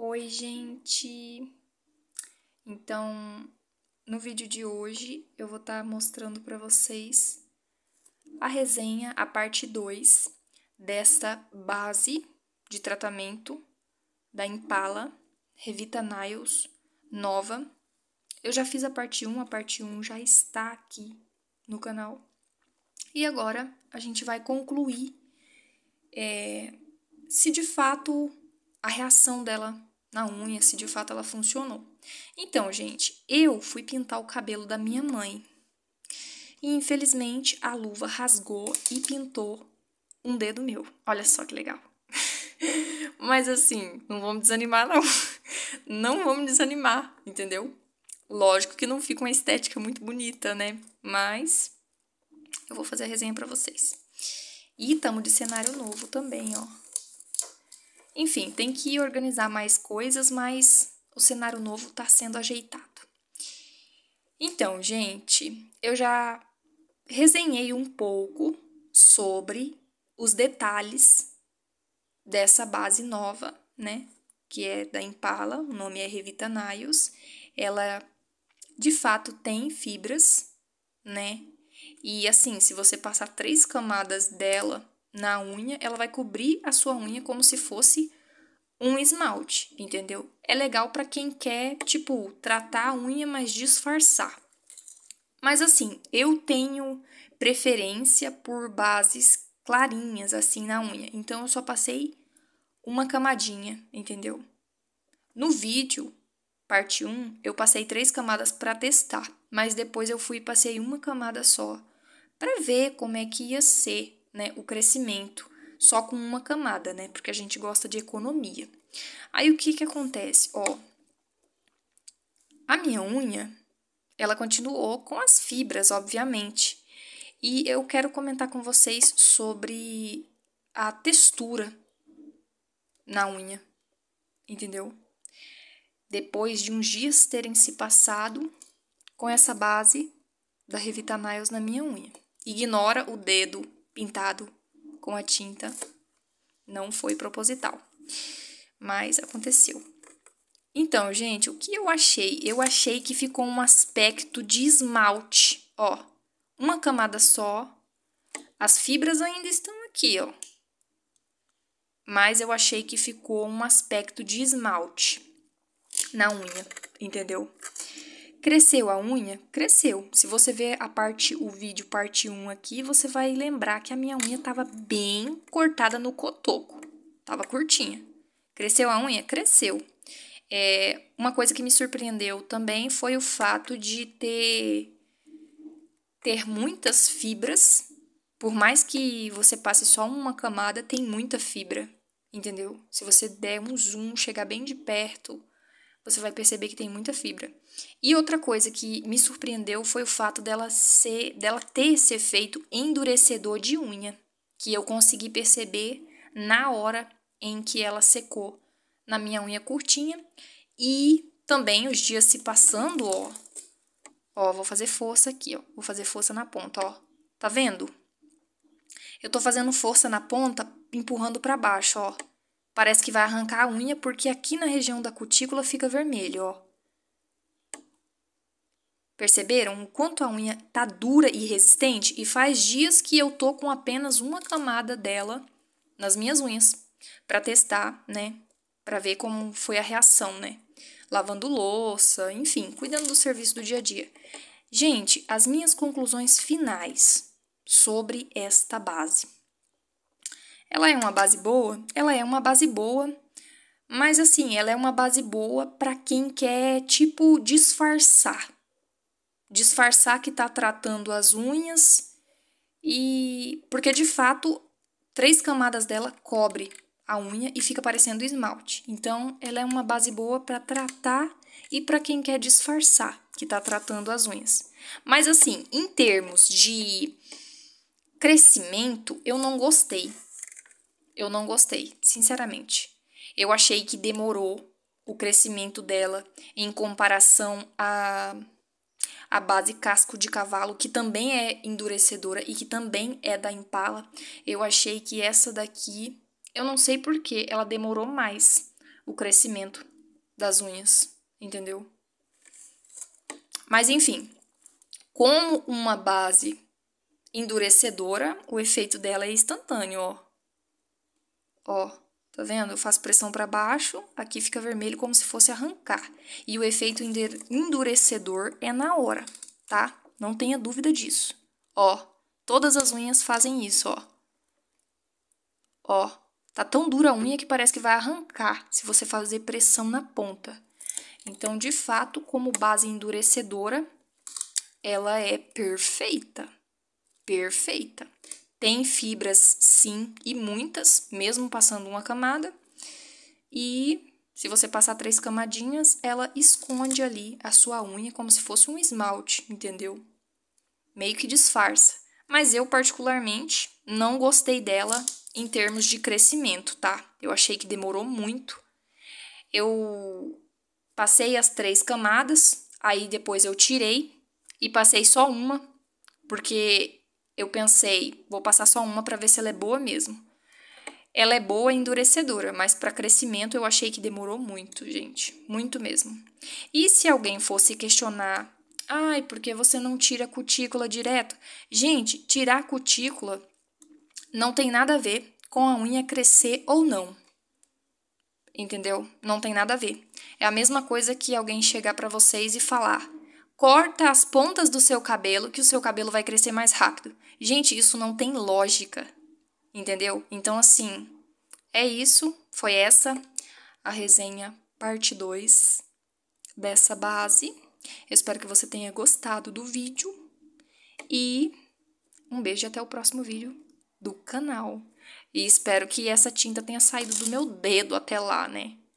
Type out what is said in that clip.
Oi, gente! Então, no vídeo de hoje eu vou estar tá mostrando para vocês a resenha, a parte 2 dessa base de tratamento da Impala Revita Niles nova. Eu já fiz a parte 1, um, a parte 1 um já está aqui no canal. E agora a gente vai concluir é, se de fato a reação dela na unha se de fato ela funcionou. Então, gente, eu fui pintar o cabelo da minha mãe. E infelizmente a luva rasgou e pintou um dedo meu. Olha só que legal. Mas assim, não vamos desanimar não. Não vamos desanimar, entendeu? Lógico que não fica uma estética muito bonita, né? Mas eu vou fazer a resenha para vocês. E tamo de cenário novo também, ó. Enfim, tem que organizar mais coisas, mas o cenário novo está sendo ajeitado. Então, gente, eu já resenhei um pouco sobre os detalhes dessa base nova, né? Que é da Impala, o nome é Revitanaios. Ela de fato tem fibras, né? E assim, se você passar três camadas dela na unha, ela vai cobrir a sua unha como se fosse um esmalte, entendeu? É legal para quem quer, tipo, tratar a unha, mas disfarçar. Mas assim, eu tenho preferência por bases clarinhas assim na unha. Então eu só passei uma camadinha, entendeu? No vídeo, parte 1, eu passei três camadas para testar, mas depois eu fui e passei uma camada só para ver como é que ia ser né, o crescimento só com uma camada, né? Porque a gente gosta de economia. Aí o que que acontece? Ó, a minha unha, ela continuou com as fibras, obviamente. E eu quero comentar com vocês sobre a textura na unha, entendeu? Depois de uns dias terem se passado com essa base da Revita na minha unha. Ignora o dedo pintado com a tinta. Não foi proposital, mas aconteceu. Então, gente, o que eu achei? Eu achei que ficou um aspecto de esmalte, ó. Uma camada só. As fibras ainda estão aqui, ó. Mas eu achei que ficou um aspecto de esmalte na unha, entendeu? Cresceu a unha? Cresceu. Se você ver a parte, o vídeo parte 1 aqui, você vai lembrar que a minha unha estava bem cortada no cotoco. Tava curtinha. Cresceu a unha? Cresceu. É, uma coisa que me surpreendeu também foi o fato de ter, ter muitas fibras. Por mais que você passe só uma camada, tem muita fibra, entendeu? Se você der um zoom, chegar bem de perto, você vai perceber que tem muita fibra. E outra coisa que me surpreendeu foi o fato dela ser, dela ter esse efeito endurecedor de unha, que eu consegui perceber na hora em que ela secou na minha unha curtinha. E também os dias se passando, ó. Ó, vou fazer força aqui, ó. Vou fazer força na ponta, ó. Tá vendo? Eu tô fazendo força na ponta, empurrando para baixo, ó. Parece que vai arrancar a unha porque aqui na região da cutícula fica vermelho, ó. Perceberam o quanto a unha tá dura e resistente? E faz dias que eu tô com apenas uma camada dela nas minhas unhas para testar, né? Para ver como foi a reação, né? Lavando louça, enfim, cuidando do serviço do dia a dia. Gente, as minhas conclusões finais sobre esta base. Ela é uma base boa? Ela é uma base boa, mas assim, ela é uma base boa para quem quer, tipo, disfarçar. Disfarçar que tá tratando as unhas e. Porque de fato, três camadas dela cobre a unha e fica parecendo esmalte. Então, ela é uma base boa para tratar e para quem quer disfarçar que tá tratando as unhas. Mas assim, em termos de crescimento, eu não gostei eu não gostei, sinceramente. Eu achei que demorou o crescimento dela em comparação à, a base casco de cavalo, que também é endurecedora e que também é da Impala. Eu achei que essa daqui, eu não sei porquê, ela demorou mais o crescimento das unhas, entendeu? Mas enfim, como uma base endurecedora, o efeito dela é instantâneo, ó. Ó, tá vendo? Eu faço pressão para baixo, aqui fica vermelho como se fosse arrancar. E o efeito endurecedor é na hora, tá? Não tenha dúvida disso. Ó, todas as unhas fazem isso, ó. Ó, tá tão dura a unha que parece que vai arrancar se você fazer pressão na ponta. Então, de fato, como base endurecedora, ela é perfeita. Perfeita. Tem fibras, sim, e muitas, mesmo passando uma camada. E se você passar três camadinhas, ela esconde ali a sua unha como se fosse um esmalte, entendeu? Meio que disfarça. Mas eu, particularmente, não gostei dela em termos de crescimento, tá? Eu achei que demorou muito. Eu passei as três camadas, aí depois eu tirei e passei só uma, porque eu pensei, vou passar só uma para ver se ela é boa mesmo. Ela é boa e endurecedora, mas para crescimento eu achei que demorou muito, gente, muito mesmo. E se alguém fosse questionar, ai, porque você não tira a cutícula direto? Gente, tirar a cutícula não tem nada a ver com a unha crescer ou não. Entendeu? Não tem nada a ver. É a mesma coisa que alguém chegar para vocês e falar: corta as pontas do seu cabelo que o seu cabelo vai crescer mais rápido. Gente, isso não tem lógica. Entendeu? Então assim, é isso, foi essa a resenha parte 2 dessa base. Eu espero que você tenha gostado do vídeo e um beijo até o próximo vídeo do canal. E espero que essa tinta tenha saído do meu dedo até lá, né?